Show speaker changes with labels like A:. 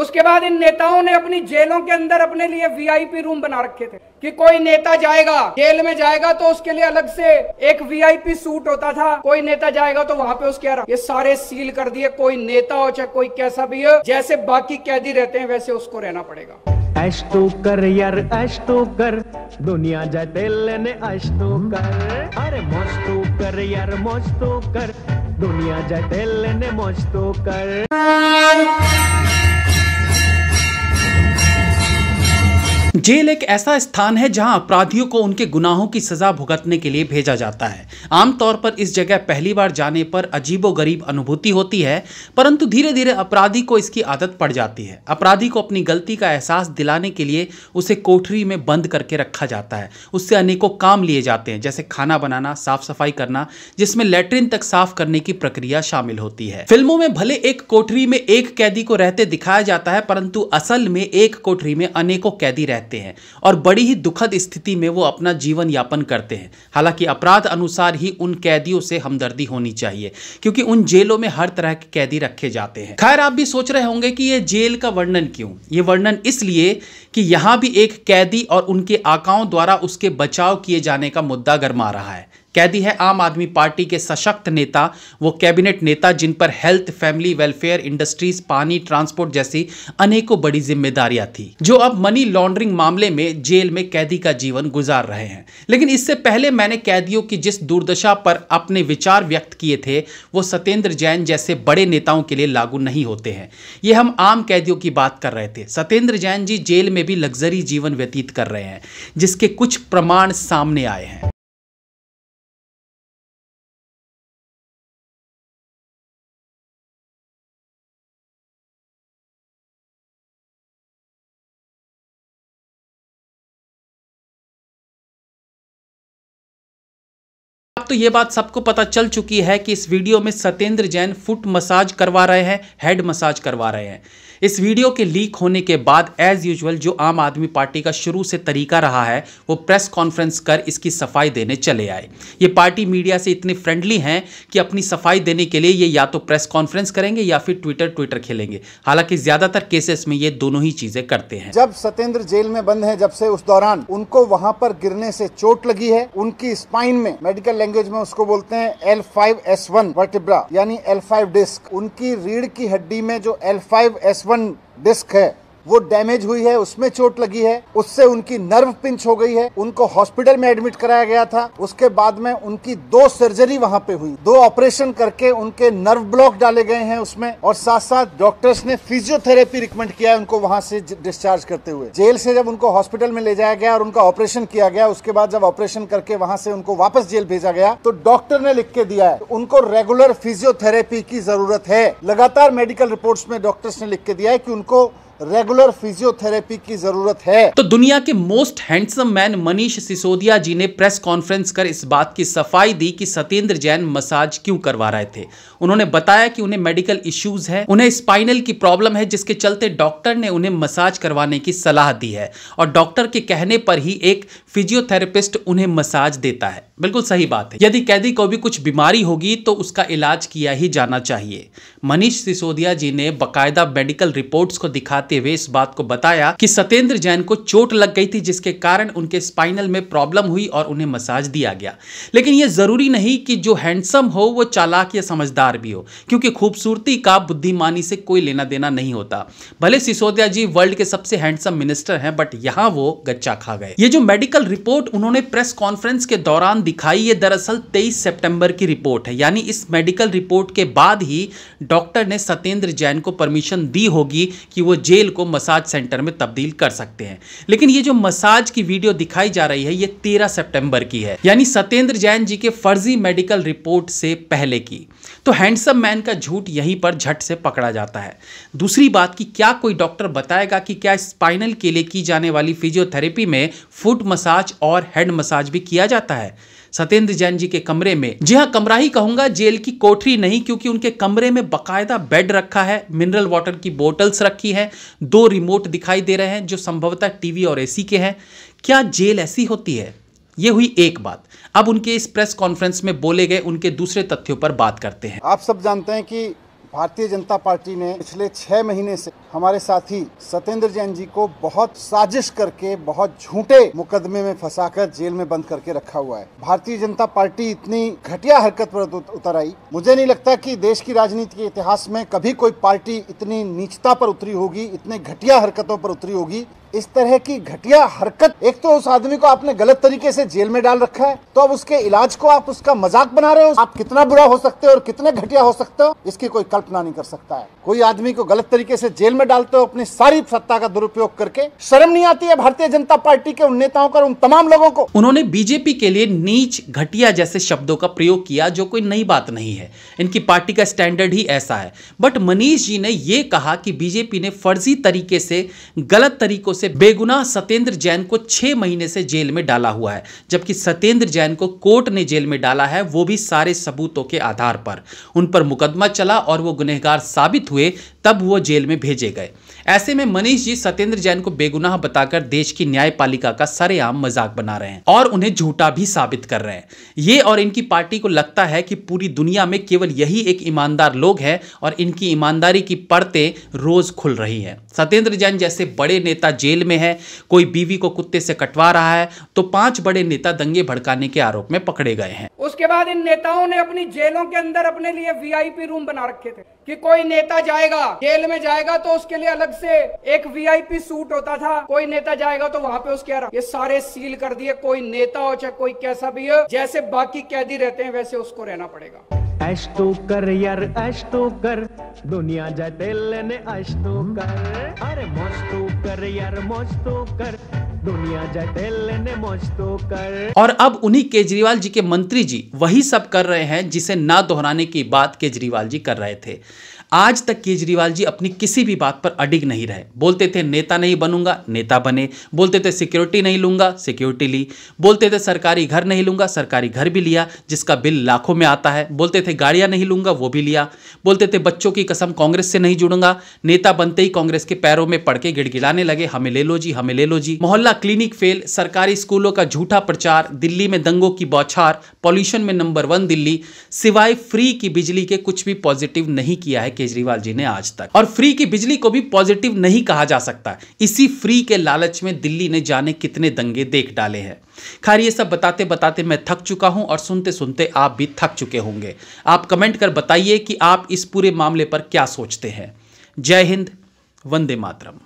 A: उसके बाद इन नेताओं ने अपनी जेलों के अंदर अपने लिए वीआईपी रूम बना रखे थे कि कोई नेता जाएगा जेल में जाएगा तो उसके लिए अलग से एक वीआईपी सूट होता था कोई नेता जाएगा तो वहां पे उसके ये सारे सील कर दिए कोई नेता हो चाहे कोई कैसा भी हो जैसे बाकी कैदी रहते हैं वैसे उसको रहना पड़ेगा ऐश तो कर यार तो कर दुनिया जाते लेने तो कर अरे मौज तो कर यार तो कर दुनिया जाते लेने कर जेल एक ऐसा स्थान है जहां अपराधियों को उनके गुनाहों की सजा भुगतने के लिए भेजा जाता है आमतौर पर इस जगह पहली बार जाने पर अजीबोगरीब अनुभूति होती है परंतु धीरे धीरे अपराधी को इसकी आदत पड़ जाती है अपराधी को अपनी गलती का एहसास दिलाने के लिए उसे कोठरी में बंद करके रखा जाता है उससे अनेकों काम लिए जाते हैं जैसे खाना बनाना साफ सफाई करना जिसमें लेटरिन तक साफ करने की प्रक्रिया शामिल होती है फिल्मों में भले एक कोठरी में एक कैदी को रहते दिखाया जाता है परंतु असल में एक कोठरी में अनेकों कैदी रहते रहते हैं और बड़ी ही दुखद स्थिति में वो अपना जीवन यापन करते हैं हालांकि अपराध अनुसार ही उन कैदियों से हमदर्दी होनी चाहिए क्योंकि उन जेलों में हर तरह के कैदी रखे जाते हैं खैर आप भी सोच रहे होंगे कि ये जेल का वर्णन क्यों ये वर्णन इसलिए कि यहाँ भी एक कैदी और उनके आकाओं द्वारा उसके बचाव किए जाने का मुद्दा गरमा रहा है कैदी है आम आदमी पार्टी के सशक्त नेता वो कैबिनेट नेता जिन पर हेल्थ फैमिली वेलफेयर इंडस्ट्रीज पानी ट्रांसपोर्ट जैसी अनेकों बड़ी जिम्मेदारियां थी जो अब मनी लॉन्ड्रिंग मामले में जेल में कैदी का जीवन गुजार रहे हैं लेकिन इससे पहले मैंने कैदियों की जिस दुर्दशा पर अपने विचार व्यक्त किए थे वो सत्येंद्र जैन जैसे बड़े नेताओं के लिए लागू नहीं होते हैं ये हम आम कैदियों की बात कर रहे थे सत्येंद्र जैन जी जेल में भी लग्जरी जीवन व्यतीत कर रहे हैं जिसके कुछ प्रमाण सामने आए हैं तो ये बात सबको पता चल चुकी है कि इस वीडियो में सत्येंद्र जैन फुट मसाज करवा रहे हैं हेड मसाज करवा रहे हैं इस वीडियो के लीक होने के बाद एज यूजुअल जो आम आदमी पार्टी का शुरू से तरीका रहा है वो प्रेस कॉन्फ्रेंस कर इसकी सफाई देने चले आए ये पार्टी मीडिया से इतने फ्रेंडली हैं कि अपनी सफाई देने के लिए ये या तो प्रेस कॉन्फ्रेंस करेंगे या फिर ट्विटर ट्विटर खेलेंगे हालांकि ज्यादातर केसेस में ये दोनों ही चीजें करते हैं
B: जब सत्येंद्र जेल में बंद है जब से उस दौरान उनको वहां पर गिरने से चोट लगी है उनकी स्पाइन में मेडिकल लैंग्वेज लैंग्वेज में उसको बोलते हैं L five S one vertebra यानी एल फाइव डिस्क उनकी रीढ़ की हड्डी में जो L five S one disc है वो डैमेज हुई है उसमें चोट लगी है उससे उनकी नर्व पिंच हो गई है उनको हॉस्पिटल में एडमिट कराया गया था उसके बाद में उनकी दो सर्जरी वहां पे हुई दो ऑपरेशन करके उनके नर्व ब्लॉक डाले गए हैं उसमें और साथ साथ डॉक्टर्स ने फिजियोथेरेपी रिकमेंड किया है उनको वहां से डिस्चार्ज करते हुए जेल से जब उनको हॉस्पिटल में ले जाया गया और उनका ऑपरेशन किया गया उसके बाद जब ऑपरेशन करके वहां से उनको वापस जेल भेजा गया तो डॉक्टर ने लिख के दिया है उनको रेगुलर फिजियोथेरेपी की जरूरत है लगातार मेडिकल रिपोर्ट्स में डॉक्टर्स ने लिख के दिया है कि उनको रेगुलर फिजियोथेरेपी की जरूरत है तो
A: दुनिया के most handsome man Manish Sisodia ji ने प्रेस कॉन्फ्रेंस कर इस बात की सफाई दी कि सत्येंद्र जैन मसाज क्यों करवा रहे थे उन्होंने बताया कि उन्हें मेडिकल इश्यूज है उन्हें स्पाइनल की प्रॉब्लम है जिसके चलते डॉक्टर ने उन्हें मसाज करवाने की सलाह दी है और डॉक्टर के कहने पर ही एक फिजियोथेरेपिस्ट उन्हें मसाज देता है बिल्कुल सही बात है यदि कैदी को भी कुछ बीमारी होगी तो उसका इलाज किया ही जाना चाहिए मनीष सिसोदिया जी ने बकायदा मेडिकल रिपोर्ट्स को दिखाते हुए इस बात को बताया कि सत्येंद्र जैन को चोट लग गई थी जिसके कारण उनके स्पाइनल में प्रॉब्लम हुई और उन्हें मसाज दिया गया लेकिन यह जरूरी नहीं कि जो हैंडसम हो वो चालाक या समझदार भी हो क्योंकि खूबसूरती का बुद्धिमानी से कोई लेना देना नहीं होता भले सिसोदिया जी वर्ल्ड के सबसे हैंडसम मिनिस्टर हैं बट यहाँ वो गच्चा खा गए ये जो मेडिकल रिपोर्ट उन्होंने प्रेस कॉन्फ्रेंस के दौरान दिखाई ये दरअसल 23 सितंबर की रिपोर्ट है यानी इस मेडिकल रिपोर्ट के बाद ही डॉक्टर ने सत्येंद्र जैन को परमिशन दी होगी कि वो जेल को मसाज सेंटर में तब्दील कर सकते हैं लेकिन ये जो मसाज की वीडियो दिखाई जा रही है ये 13 सितंबर की है यानी सत्येंद्र जैन जी के फर्जी मेडिकल रिपोर्ट से पहले की तो हैंडसम मैन का झूठ यहीं पर झट से पकड़ा जाता है दूसरी बात कि क्या कोई डॉक्टर बताएगा कि क्या स्पाइनल के लिए की जाने वाली फिजियोथेरेपी में फुट मसाज और हेड मसाज भी किया जाता है सत्येंद्र जैन जी के कमरे में जी हाँ कमरा ही कहूंगा जेल की कोठरी नहीं क्योंकि उनके कमरे में बकायदा बेड रखा है मिनरल वाटर की बोटल्स रखी है दो रिमोट दिखाई दे रहे हैं जो संभवतः टीवी और एसी के हैं क्या जेल ऐसी होती है ये हुई एक बात अब उनके इस प्रेस कॉन्फ्रेंस में बोले गए उनके दूसरे तथ्यों पर बात करते हैं
B: आप सब जानते हैं कि भारतीय जनता पार्टी ने पिछले छह महीने से हमारे साथी सत्येंद्र जैन जी को बहुत साजिश करके बहुत झूठे मुकदमे में फंसाकर जेल में बंद करके रखा हुआ है भारतीय जनता पार्टी इतनी घटिया हरकत पर उतर आई मुझे नहीं लगता कि देश की राजनीति के इतिहास में कभी कोई पार्टी इतनी नीचता पर उतरी होगी इतने घटिया हरकतों पर उतरी होगी इस तरह की घटिया हरकत एक तो उस आदमी को आपने गलत तरीके से जेल में डाल रखा है तो अब उसके इलाज को आप उसका मजाक बना रहे हो आप कितना बुरा हो सकते हो और कितने घटिया हो सकते हो इसकी कोई कल्पना नहीं कर सकता है कोई आदमी को गलत तरीके से जेल में डालते हो अपनी सारी सत्ता का दुरुपयोग करके शर्म नहीं आती है भारतीय जनता पार्टी के उन नेताओं का उन तमाम लोगों को उन्होंने
A: बीजेपी के लिए नीच घटिया जैसे शब्दों का प्रयोग किया जो कोई नई बात नहीं है इनकी पार्टी का स्टैंडर्ड ही ऐसा है बट मनीष जी ने यह कहा कि बीजेपी ने फर्जी तरीके से गलत तरीकों से से बेगुनाह सत्येंद्र जैन को छह महीने से जेल में डाला हुआ है जबकि सत्येंद्र जैन को कोर्ट ने जेल में डाला है वो भी सारे सबूतों के आधार पर उन पर मुकदमा चला और वो गुनहगार साबित हुए तब वो जेल में भेजे गए ऐसे में मनीष जी सत्येंद्र जैन को बेगुनाह बताकर देश की न्यायपालिका का सरेआम मजाक बना रहे हैं और उन्हें झूठा भी साबित कर रहे हैं ये और इनकी पार्टी को लगता है कि पूरी दुनिया में केवल यही एक ईमानदार लोग हैं और इनकी ईमानदारी की परतें रोज खुल रही है सत्येंद्र जैन जैसे बड़े नेता जेल में है कोई बीवी को कुत्ते से कटवा रहा है तो पांच बड़े नेता दंगे भड़काने के आरोप में पकड़े गए हैं उसके बाद इन नेताओं ने अपनी जेलों के अंदर अपने लिए वीआईपी रूम बना रखे थे कि कोई नेता जाएगा जेल में जाएगा तो उसके लिए अलग से एक वीआईपी सूट होता था कोई नेता जाएगा तो वहां पे उसके ये सारे सील कर दिए कोई नेता हो चाहे कोई कैसा भी हो जैसे बाकी कैदी रहते हैं वैसे उसको रहना पड़ेगा ऐश कर यार ऐश कर दुनिया जाते तेल ने तो कर अरे मौज कर यार मौज कर तो और अब उन्हीं केजरीवाल जी के मंत्री जी वही सब कर रहे हैं जिसे ना दोहराने की बात केजरीवाल जी कर रहे थे आज तक केजरीवाल जी अपनी किसी भी बात पर अडिग नहीं रहे बोलते थे नेता नहीं बनूंगा नेता बने बोलते थे सिक्योरिटी नहीं लूंगा सिक्योरिटी ली बोलते थे सरकारी घर नहीं लूंगा सरकारी घर भी लिया जिसका बिल लाखों में आता है बोलते थे गाड़ियां नहीं लूंगा वो भी लिया बोलते थे बच्चों की कसम कांग्रेस से नहीं जुड़ूंगा नेता बनते ही कांग्रेस के पैरों में पड़ के गिड़गिड़ाने लगे हमें ले लो जी हमें ले लो जी मोहल्ला क्लिनिक फेल सरकारी स्कूलों का झूठा प्रचार दिल्ली में दंगों की बौछार पॉल्यूशन में नंबर वन दिल्ली सिवाय फ्री की बिजली के कुछ भी पॉजिटिव नहीं किया है केजरीवाल जी ने आज तक और फ्री की बिजली को भी पॉजिटिव नहीं कहा जा सकता इसी फ्री के लालच में दिल्ली ने जाने कितने दंगे देख डाले हैं खैर ये सब बताते बताते मैं थक चुका हूं और सुनते सुनते आप भी थक चुके होंगे आप कमेंट कर बताइए कि आप इस पूरे मामले पर क्या सोचते हैं जय हिंद वंदे मातरम